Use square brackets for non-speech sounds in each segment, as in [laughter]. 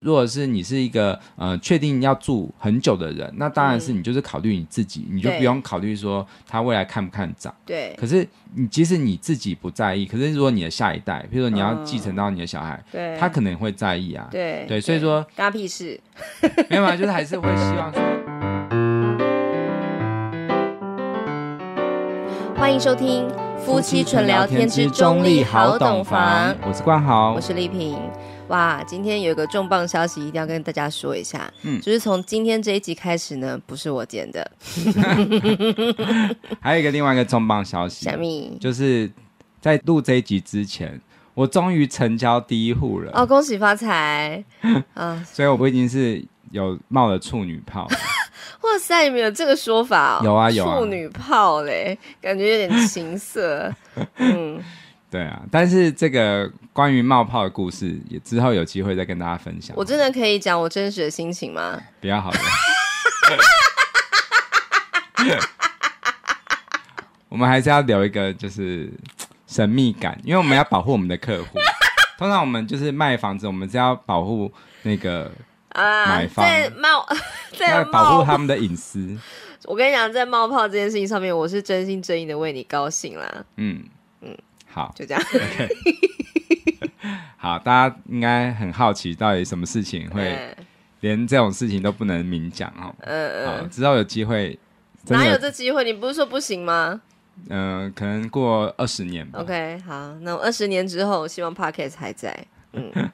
如果是你是一个呃确定要住很久的人，那当然是你就是考虑你自己，你就不用考虑说他未来看不看涨。对。可是你即使你自己不在意，可是如果你的下一代，比如说你要继承到你的小孩，他可能会在意啊。对。对，所以说。干屁事？[laughs] 没有嘛，就是还是会希望。欢迎收听夫妻纯聊天之中立好懂房，我是冠豪，我是丽萍。哇，今天有一个重磅消息，一定要跟大家说一下。嗯，就是从今天这一集开始呢，不是我剪的。[laughs] 还有一个另外一个重磅消息，小米，就是在录这一集之前，我终于成交第一户了。哦，恭喜发财！啊，[laughs] 所以我不已经是有冒了处女泡？[laughs] 哇塞，有没有这个说法？有啊，有处女泡嘞，感觉有点情色。嗯。对啊，但是这个关于冒泡的故事也之后有机会再跟大家分享。我真的可以讲我真实的心情吗？比较好的。[laughs] 我们还是要留一个就是神秘感，因为我们要保护我们的客户。通常我们就是卖房子，我们是要保护那个啊买方在冒 [laughs] 在保护他们的隐私。我跟你讲，在冒泡这件事情上面，我是真心真意的为你高兴啦。嗯嗯。好，就这样。[laughs] OK，好，大家应该很好奇，到底什么事情会连这种事情都不能明讲哦。嗯嗯，之后有机会，哪有这机会？你不是说不行吗？嗯，可能过二十年。OK，好，那我二十年之后，希望 p o c t 还在。嗯，[laughs]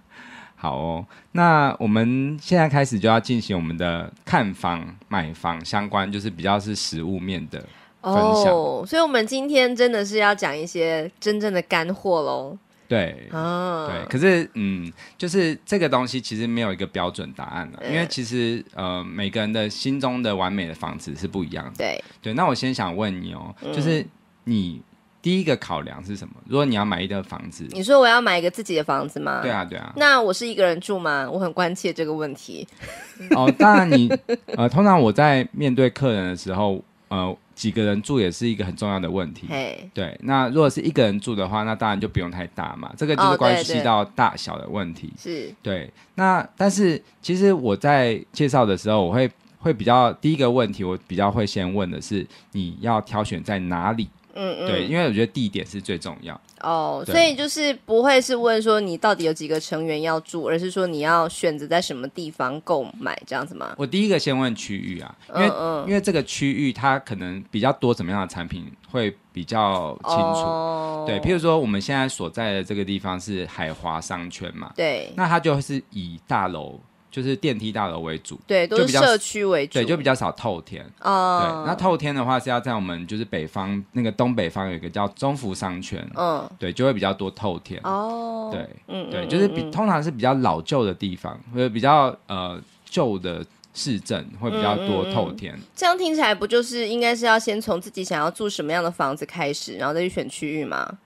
好哦。那我们现在开始就要进行我们的看房、买房相关，就是比较是实物面的。哦，所以我们今天真的是要讲一些真正的干货喽。对啊，对，可是嗯，就是这个东西其实没有一个标准答案的，因为其实呃，每个人的心中的完美的房子是不一样的。对对，那我先想问你哦，就是你第一个考量是什么？如果你要买一个房子，你说我要买一个自己的房子吗？对啊对啊。那我是一个人住吗？我很关切这个问题。哦，当然你呃，通常我在面对客人的时候。呃，几个人住也是一个很重要的问题。对，那如果是一个人住的话，那当然就不用太大嘛。这个就是关系到大小的问题。是，对。那但是其实我在介绍的时候，我会会比较第一个问题，我比较会先问的是，你要挑选在哪里？嗯，对，因为我觉得地点是最重要哦，所以就是不会是问说你到底有几个成员要住，而是说你要选择在什么地方购买这样子吗？我第一个先问区域啊，因为因为这个区域它可能比较多什么样的产品会比较清楚，对，譬如说我们现在所在的这个地方是海华商圈嘛，对，那它就是以大楼。就是电梯大楼为主，对，都比较社区为主，对，就比较少透天。哦，对，那透天的话是要在我们就是北方那个东北方有一个叫中福商圈，嗯，对，就会比较多透天。哦，对，嗯，对，就是比通常是比较老旧的地方，或者比较呃旧的市镇会比较多透天。这样听起来不就是应该是要先从自己想要住什么样的房子开始，然后再去选区域吗？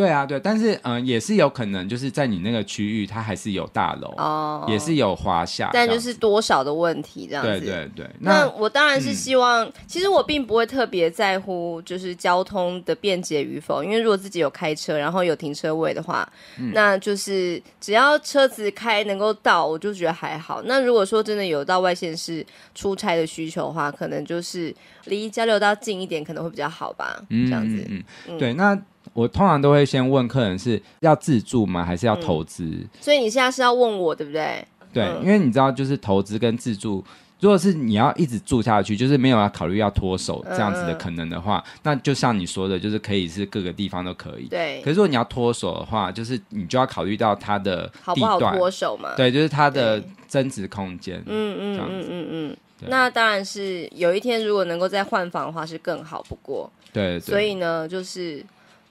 对啊，对，但是嗯，也是有可能，就是在你那个区域，它还是有大楼，哦，也是有华夏，但就是多少的问题，这样子。对对对。那我当然是希望，其实我并不会特别在乎，就是交通的便捷与否，因为如果自己有开车，然后有停车位的话，那就是只要车子开能够到，我就觉得还好。那如果说真的有到外县市出差的需求的话，可能就是离交流道近一点，可能会比较好吧，这样子。嗯，对，那。我通常都会先问客人是要自住吗，还是要投资？所以你现在是要问我，对不对？对，因为你知道，就是投资跟自住，如果是你要一直住下去，就是没有要考虑要脱手这样子的可能的话，那就像你说的，就是可以是各个地方都可以。对。可是，如果你要脱手的话，就是你就要考虑到它的好不好脱手嘛？对，就是它的增值空间。嗯嗯嗯嗯嗯。那当然是有一天如果能够再换房的话，是更好不过。对。所以呢，就是。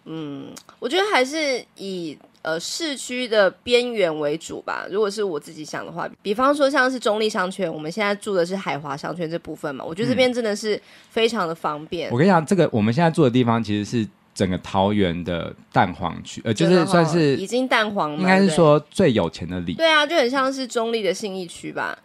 嗯，我觉得还是以呃市区的边缘为主吧。如果是我自己想的话，比方说像是中立商圈，我们现在住的是海华商圈这部分嘛，我觉得这边真的是非常的方便。我跟你讲，这个我们现在住的地方其实是整个桃园的蛋黄区，呃，就是算是已经蛋黄，应该是说最有钱的里。对啊，就很像是中立的信义区吧。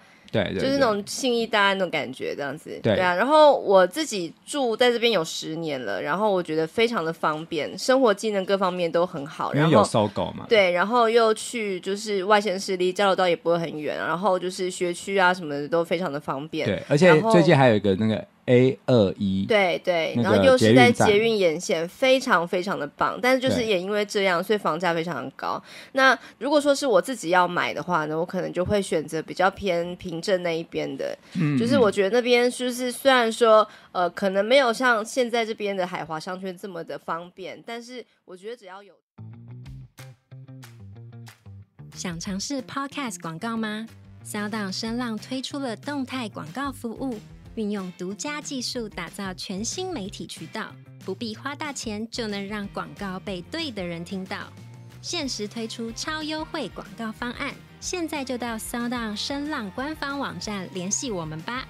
对，就是那种信义大安那种感觉，这样子。对啊，然后我自己住在这边有十年了，然后我觉得非常的方便，生活技能各方面都很好。然后有搜狗嘛。对，然后又去就是外县市，离交流道也不会很远，然后就是学区啊什么的都非常的方便。对，而且最近还有一个那个。A 二一，对对，然后又是在捷运沿线，非常非常的棒。但是就是也因为这样，所以房价非常的高。那如果说是我自己要买的话呢，我可能就会选择比较偏平镇那一边的，就是我觉得那边就是虽然说呃可能没有像现在这边的海华商圈这么的方便，但是我觉得只要有想尝试 Podcast 广告吗？u n d 声浪推出了动态广告服务。运用独家技术打造全新媒体渠道，不必花大钱就能让广告被对的人听到。限时推出超优惠广告方案，现在就到 Sound 声浪官方网站联系我们吧。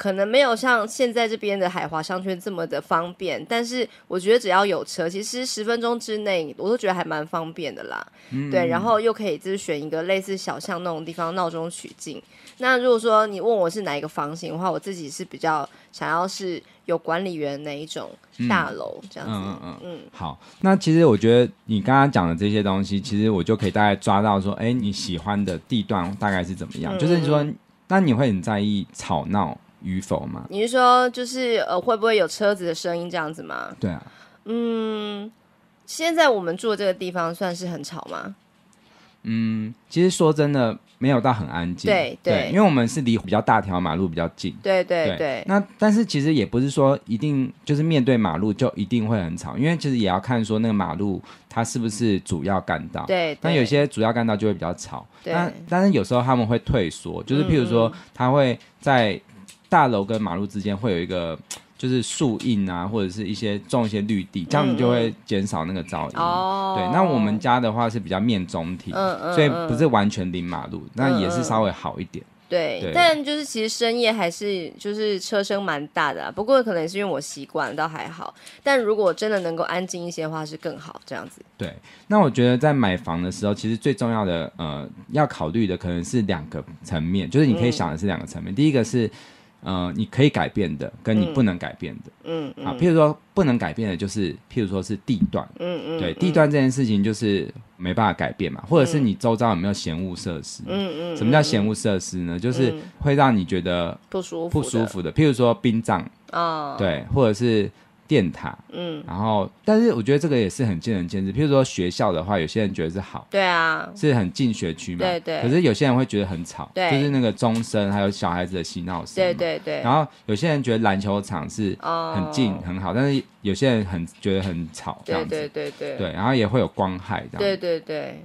可能没有像现在这边的海华商圈这么的方便，但是我觉得只要有车，其实十分钟之内我都觉得还蛮方便的啦。对，然后又可以就是选一个类似小巷那种地方闹中取静。那如果说你问我是哪一个房型的话，我自己是比较想要是有管理员那一种大楼这样子。嗯嗯嗯。好，那其实我觉得你刚刚讲的这些东西，其实我就可以大概抓到说，哎，你喜欢的地段大概是怎么样？就是说，那你会很在意吵闹？与否吗？你是说就是呃，会不会有车子的声音这样子吗？对啊。嗯，现在我们住这个地方算是很吵吗？嗯，其实说真的，没有到很安静。对对，因为我们是离比较大条马路比较近。对对对。那但是其实也不是说一定就是面对马路就一定会很吵，因为其实也要看说那个马路它是不是主要干道。对。但有些主要干道就会比较吵。对。但但是有时候他们会退缩，就是譬如说，他会在。大楼跟马路之间会有一个，就是树荫啊，或者是一些种一些绿地，这样子就会减少那个噪音。哦。对，那我们家的话是比较面中庭，所以不是完全临马路，那也是稍微好一点。对。但就是其实深夜还是就是车声蛮大的，不过可能是因为我习惯，倒还好。但如果真的能够安静一些的话，是更好这样子。对。那我觉得在买房的时候，其实最重要的呃要考虑的可能是两个层面，就是你可以想的是两个层面，第一个是。呃，你可以改变的，跟你不能改变的，嗯啊，譬如说不能改变的，就是譬如说是地段，嗯嗯，对，地段这件事情就是没办法改变嘛，或者是你周遭有没有嫌物设施，嗯嗯，什么叫嫌物设施呢？就是会让你觉得不舒服不舒服的，譬如说殡葬，啊，对，或者是。电塔，嗯，然后，但是我觉得这个也是很见仁见智。譬如说学校的话，有些人觉得是好，对啊，是很近学区嘛，对对。可是有些人会觉得很吵，对，就是那个钟声还有小孩子的嬉闹声，对对对。然后有些人觉得篮球场是很近很好，但是有些人很觉得很吵，对对对对，对，然后也会有光害这样，对对对。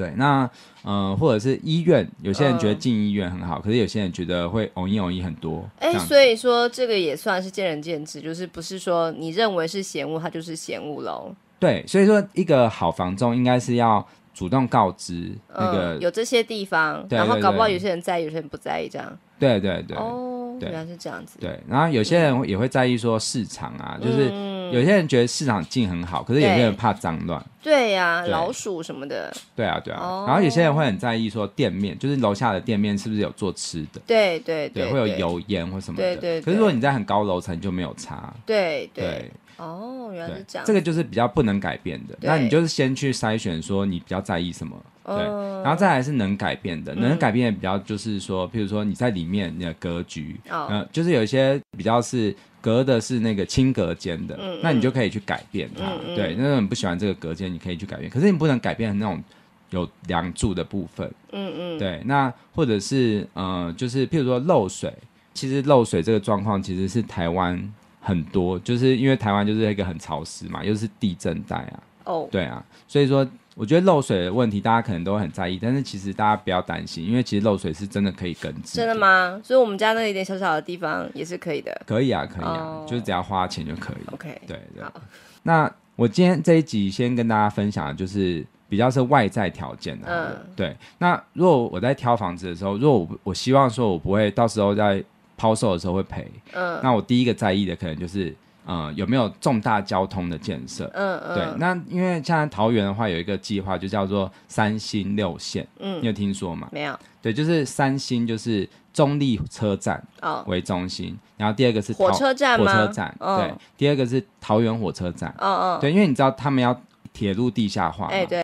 对，那嗯，或者是医院，有些人觉得进医院很好，可是有些人觉得会容易容易很多。哎，所以说这个也算是见仁见智，就是不是说你认为是嫌恶，它就是嫌恶喽。对，所以说一个好房中应该是要主动告知那个有这些地方，然后搞不好有些人在意，有些人不在意，这样。对对对，哦，原来是这样子。对，然后有些人也会在意说市场啊，就是。有些人觉得市场净很好，可是有些人怕脏乱。对呀，老鼠什么的。对啊，对啊。然后有些人会很在意，说店面就是楼下的店面是不是有做吃的？对对对，会有油烟或什么的。对对。可是如果你在很高楼层，就没有差。对对。哦，原来是这样。这个就是比较不能改变的，那你就是先去筛选，说你比较在意什么，对，然后再来是能改变的，能改变的比较就是说，譬如说你在里面你的格局，嗯，就是有一些比较是隔的是那个轻隔间的，那你就可以去改变它，对，那种你不喜欢这个隔间，你可以去改变。可是你不能改变那种有梁柱的部分，嗯嗯，对，那或者是呃，就是譬如说漏水，其实漏水这个状况其实是台湾。很多就是因为台湾就是一个很潮湿嘛，又是地震带啊，哦，对啊，所以说我觉得漏水的问题大家可能都很在意，但是其实大家不要担心，因为其实漏水是真的可以根治。真的吗？所以，我们家那一点小小的地方也是可以的。可以啊，可以啊，就是只要花钱就可以。OK。对。好。那我今天这一集先跟大家分享，的就是比较是外在条件的。嗯。对。那如果我在挑房子的时候，如果我我希望说，我不会到时候在。抛售的时候会赔，嗯，那我第一个在意的可能就是，嗯，有没有重大交通的建设，嗯嗯，对，那因为像桃园的话有一个计划，就叫做三星六线，嗯，你有听说吗？没有，对，就是三星就是中立车站为中心，然后第二个是火车站火车站，对，第二个是桃园火车站，嗯嗯，对，因为你知道他们要铁路地下化嘛，哎对。